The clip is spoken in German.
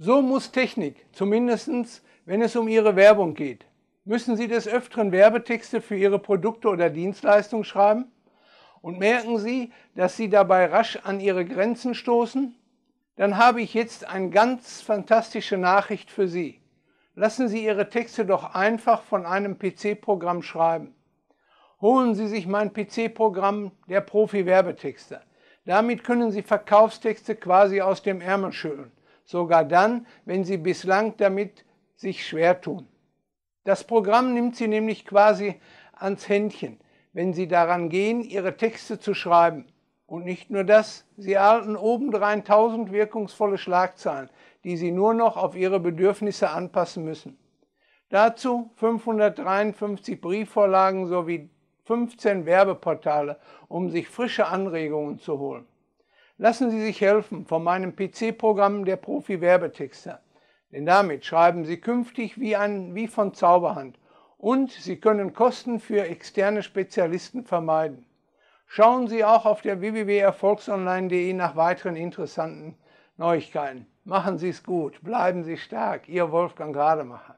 So muss Technik, zumindest wenn es um Ihre Werbung geht. Müssen Sie des Öfteren Werbetexte für Ihre Produkte oder Dienstleistungen schreiben? Und merken Sie, dass Sie dabei rasch an Ihre Grenzen stoßen? Dann habe ich jetzt eine ganz fantastische Nachricht für Sie. Lassen Sie Ihre Texte doch einfach von einem PC-Programm schreiben. Holen Sie sich mein PC-Programm der profi werbetexte Damit können Sie Verkaufstexte quasi aus dem Ärmel schütteln sogar dann, wenn sie bislang damit sich schwer tun. Das Programm nimmt sie nämlich quasi ans Händchen, wenn sie daran gehen, ihre Texte zu schreiben. Und nicht nur das, sie erhalten obendrein tausend wirkungsvolle Schlagzeilen, die sie nur noch auf ihre Bedürfnisse anpassen müssen. Dazu 553 Briefvorlagen sowie 15 Werbeportale, um sich frische Anregungen zu holen. Lassen Sie sich helfen von meinem PC-Programm der Profi-Werbetexter. Denn damit schreiben Sie künftig wie, ein, wie von Zauberhand und Sie können Kosten für externe Spezialisten vermeiden. Schauen Sie auch auf der www.erfolgsonline.de nach weiteren interessanten Neuigkeiten. Machen Sie es gut, bleiben Sie stark, Ihr Wolfgang Rademacher.